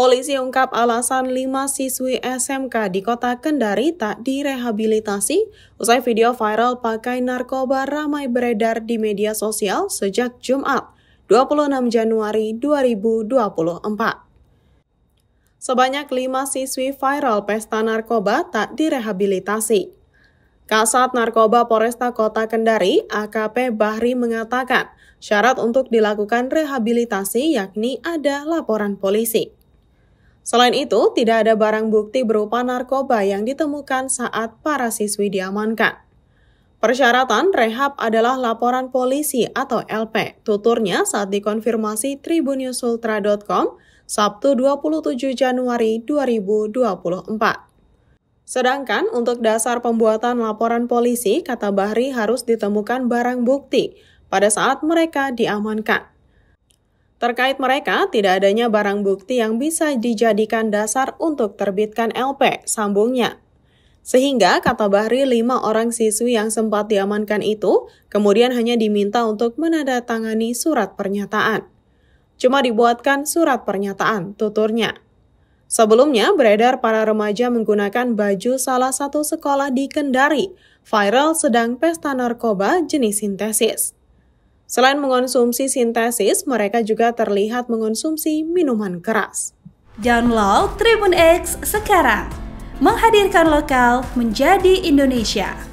Polisi ungkap alasan lima siswi SMK di kota Kendari tak direhabilitasi usai video viral pakai narkoba ramai beredar di media sosial sejak Jumat 26 Januari 2024. Sebanyak lima siswi viral pesta narkoba tak direhabilitasi. Kasat Narkoba Poresta Kota Kendari, AKP Bahri mengatakan, syarat untuk dilakukan rehabilitasi yakni ada laporan polisi. Selain itu, tidak ada barang bukti berupa narkoba yang ditemukan saat para siswi diamankan. Persyaratan rehab adalah laporan polisi atau LP, tuturnya saat dikonfirmasi Tribunnewsultra.com, Sabtu 27 Januari 2024. Sedangkan untuk dasar pembuatan laporan polisi, kata Bahri harus ditemukan barang bukti pada saat mereka diamankan. Terkait mereka, tidak adanya barang bukti yang bisa dijadikan dasar untuk terbitkan LP, sambungnya. Sehingga, kata Bahri, lima orang siswi yang sempat diamankan itu kemudian hanya diminta untuk menandatangani surat pernyataan. Cuma dibuatkan surat pernyataan, tuturnya. Sebelumnya, beredar para remaja menggunakan baju salah satu sekolah di Kendari, viral sedang pesta narkoba jenis sintesis. Selain mengonsumsi sintesis, mereka juga terlihat mengonsumsi minuman keras. Download Tribun X sekarang. Menghadirkan lokal menjadi Indonesia.